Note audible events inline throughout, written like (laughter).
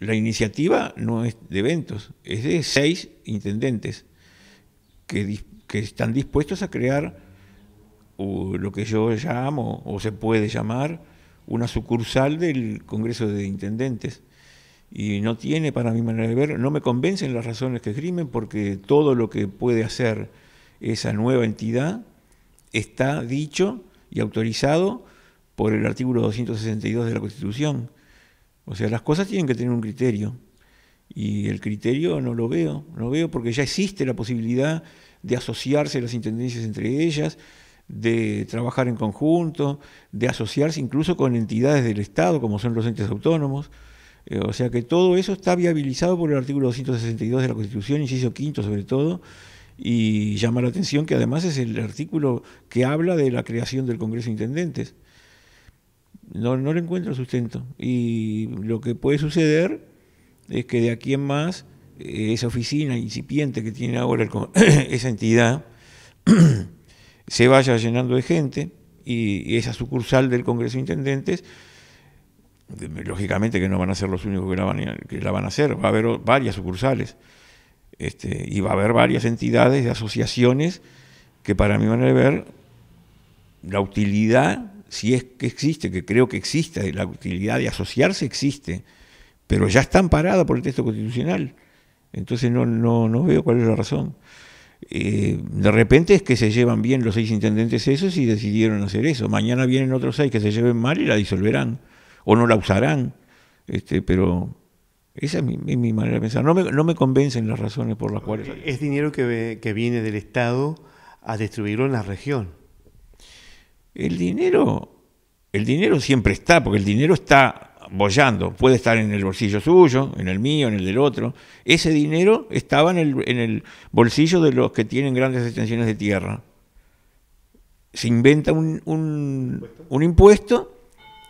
La iniciativa no es de eventos, es de seis intendentes que, están dispuestos a crear lo que yo llamo, o se puede llamar, una sucursal del Congreso de Intendentes. Y no tiene, para mi manera de ver, no me convencen las razones que esgrimen, porque todo lo que puede hacer esa nueva entidad está dicho y autorizado por el artículo 262 de la Constitución. O sea, las cosas tienen que tener un criterio. Y el criterio no lo veo, no lo veo porque ya existe la posibilidad de asociarse las intendencias entre ellas, de trabajar en conjunto, de asociarse incluso con entidades del Estado, como son los entes autónomos. Eh, o sea que todo eso está viabilizado por el artículo 262 de la Constitución, inciso quinto sobre todo, y llama la atención que además es el artículo que habla de la creación del Congreso de Intendentes. No, no le encuentro sustento. Y lo que puede suceder es que de aquí en más, eh, esa oficina incipiente que tiene ahora (coughs) esa entidad (coughs) se vaya llenando de gente y, esa sucursal del Congreso de Intendentes lógicamente que no van a ser los únicos que la van a, que la van a hacer, va a haber varias sucursales este, y va a haber varias entidades, asociaciones que para mí van a ver la utilidad si es que existe, que creo que existe, la utilidad de asociarse existe, pero ya está amparada por el texto constitucional. Entonces no, no, no veo cuál es la razón. Eh, de repente es que se llevan bien los seis intendentes esos y decidieron hacer eso. Mañana vienen otros seis que se lleven mal y la disolverán o no la usarán. Este, pero esa es mi, manera de pensar. No me, no me, convencen las razones por las cuales. Es dinero que, viene del Estado a destruirlo en la región. El dinero, el dinero siempre está, porque el dinero está bollando, puede estar en el bolsillo suyo, en el mío, en el del otro. Ese dinero estaba en el, bolsillo de los que tienen grandes extensiones de tierra. Se inventa un, un impuesto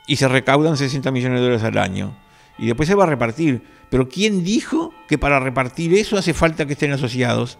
y se recaudan 60 millones de dólares al año. Y después se va a repartir. Pero ¿quién dijo que para repartir eso hace falta que estén asociados?